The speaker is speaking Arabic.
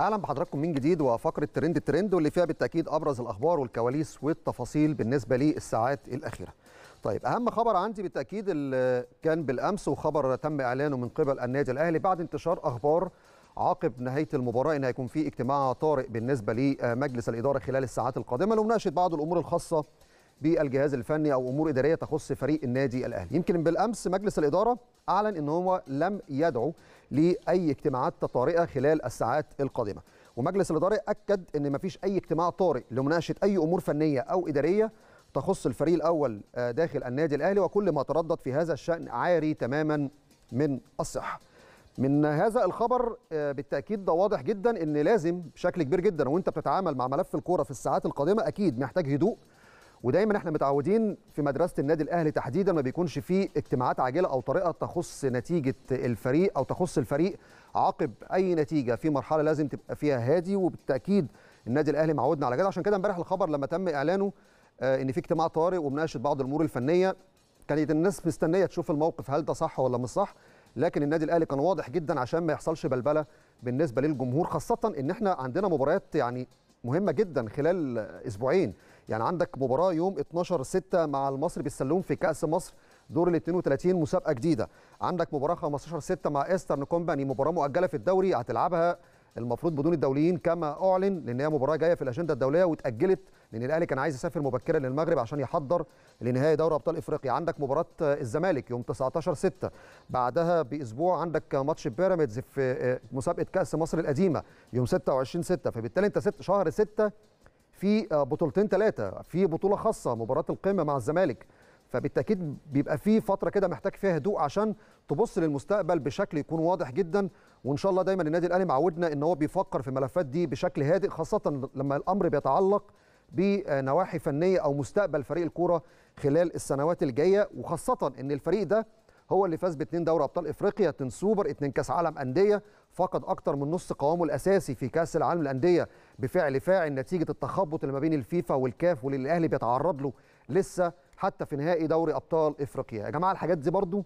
اهلا بحضراتكم من جديد وفقره ترند ترند واللي فيها بالتاكيد ابرز الاخبار والكواليس والتفاصيل بالنسبه للساعات الاخيره. طيب اهم خبر عندي بالتاكيد اللي كان بالامس وخبر تم اعلانه من قبل النادي الاهلي بعد انتشار اخبار عقب نهايه المباراه ان هيكون في اجتماع طارئ بالنسبه لمجلس الاداره خلال الساعات القادمه لمناقشه بعض الامور الخاصه بالجهاز الفني او امور اداريه تخص فريق النادي الاهلي يمكن بالامس مجلس الاداره اعلن ان هو لم يدعو لاي اجتماعات طارئه خلال الساعات القادمه ومجلس الاداره اكد ان مفيش اي اجتماع طارئ لمناقشه اي امور فنيه او اداريه تخص الفريق الاول آه، داخل النادي الاهلي وكل ما تردد في هذا الشان عاري تماما من الصحه من هذا الخبر آه، بالتاكيد ده واضح جدا ان لازم بشكل كبير جدا وانت بتتعامل مع ملف الكوره في الساعات القادمه اكيد محتاج هدوء ودايما احنا متعودين في مدرسه النادي الاهلي تحديدا ما بيكونش فيه اجتماعات عاجله او طريقه تخص نتيجه الفريق او تخص الفريق عقب اي نتيجه في مرحله لازم تبقى فيها هادي وبالتاكيد النادي الاهلي معودنا على كده عشان كده امبارح الخبر لما تم اعلانه آه ان في اجتماع طارئ ومناقشه بعض الامور الفنيه كانت الناس مستنيه تشوف الموقف هل ده صح ولا مش صح لكن النادي الاهلي كان واضح جدا عشان ما يحصلش بلبله بالنسبه للجمهور خاصه ان احنا عندنا مباريات يعني مهمه جدا خلال اسبوعين يعني عندك مباراه يوم 12 6 مع المصري بالسلوم في كاس مصر دور ال 32 مسابقه جديده عندك مباراه 15 6 مع ايسترن كومباني مباراه مؤجله في الدوري هتلعبها المفروض بدون الدوليين كما اعلن لان هي مباراه جايه في الاجنده الدوليه واتاجلت لان الاهلي كان عايز يسافر مبكرا للمغرب عشان يحضر لنهائي دوري ابطال افريقيا عندك مباراه الزمالك يوم 19 6 بعدها باسبوع عندك ماتش بيراميدز في آه، مسابقه كاس مصر القديمه يوم 26 6 فبالتالي انت ست شهر 6 في آه، بطولتين ثلاثه في بطوله خاصه مباراه القمه مع الزمالك فبالتاكيد بيبقى في فتره كده محتاج فيها هدوء عشان تبص للمستقبل بشكل يكون واضح جدا وان شاء الله دايما النادي الاهلي معودنا ان هو بيفكر في الملفات دي بشكل هادئ خاصه لما الامر بيتعلق بنواحي فنيه او مستقبل فريق الكوره خلال السنوات الجايه وخاصه ان الفريق ده هو اللي فاز باثنين دوري ابطال افريقيا اثنين سوبر اثنين كاس عالم انديه فقد اكثر من نص قوامه الاساسي في كاس العالم الانديه بفعل فاعل نتيجه التخبط اللي ما بين الفيفا والكاف واللي الاهلي بيتعرض له لسه حتى في نهائي دوري ابطال افريقيا يا جماعه الحاجات دي برضو